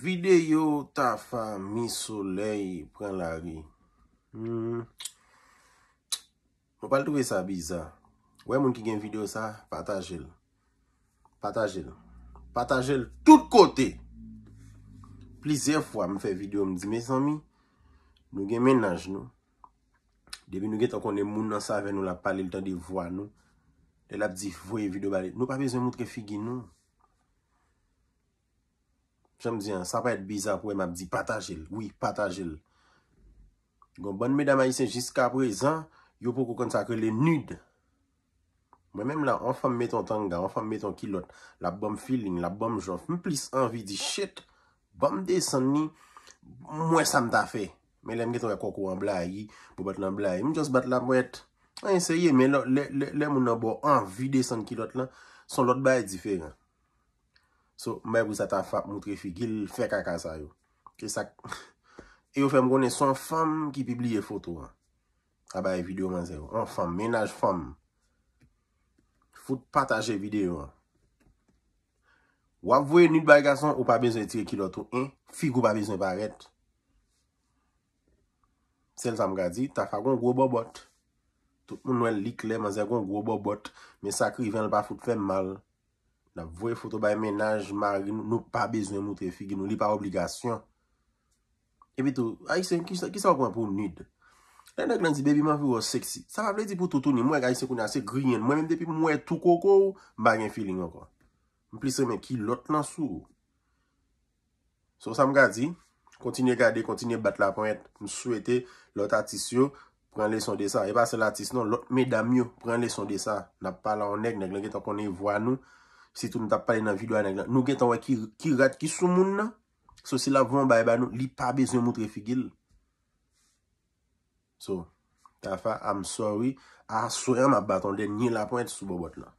Videyo, tafa, mi, soley, pran la vi. Hmm. Mwen pale touwe sa biza. Wè moun ki gen video sa, patajel. Patajel. Patajel tout kote. Plizer fwa mwen fe video mwen di me san mi. Mwen gen menaj nou. Debi mwen gen tan kon de moun nan sa ven mwen la pale lta di vwa nou. El ap di vwe video bale. Mwen pa bezon moun tre figi nou. Jèm diyan, sa pa et bizan pou e map di patajel. Oui, patajel. Gon, ban mèdama yi sen jiska prezen, yo pou kon sakre le nude. Mèm la, an fam mè ton tanga, an fam mè ton kilot, la bom feeling, la bom jof, mèm plis anvi di, shit, bom ah, de san ni, mwè sa mta fe. Mèm lèm gè ton wè koko an blayi, pou bat nan blayi, mèm jons bat la mwèt. A yon se yè, mèm lèm ou nan bo anvi de san kilot lan, son lot baye diferent. So, mè pou sa ta fap moutre fi gil fè kakasa yo. Kè sak, e yo fèm gounen son fèm ki pibliye foto an. Abaye video man zè yo. An fèm, menaj fèm. Fout pataje video an. Wap vwe nid bagason ou pa bezon etire ki loto an. Fi gou pa bezon paret. Sèl sa mga di, ta fè goun robot bot. Tout moun nouè lik lè man zè goun robot bot. Mè sakri venl pa fout fèm mal an. La vwe foto bay menaj, magi, nou pa bezwen moutre figi, nou li pa obligasyon. E bitou, a yi sen, ki sa wakwa pou mnid? La e yi nek nan di, baby, ma vwe wakwa seksi. Sa wakwa vle di pou toutouni, mwen yi sen kon yi ase griyen. Mwen men depi mwen yi tou koko ou, bagyen feeling anko. Mplise men ki lot nan sou ou. So, sa mga di, kontinye gade, kontinye bat la ponet. M souwete, lot atisyo, pran leson de sa. E pa se latis, non, lot meda myo, pran leson de sa. Na pala anek, nek len geta ponen yi vwa nou. Si tou nou tap pale nan video aneg nan. Nou gen tanwa ki rat ki sou moun nan. So si la vwen baye eh baye nou. Li pa bezyon moutre figil. So. Tafa. I'm sorry. Ah, a sou yon ma baton den. Nye la point sou bo bot nan.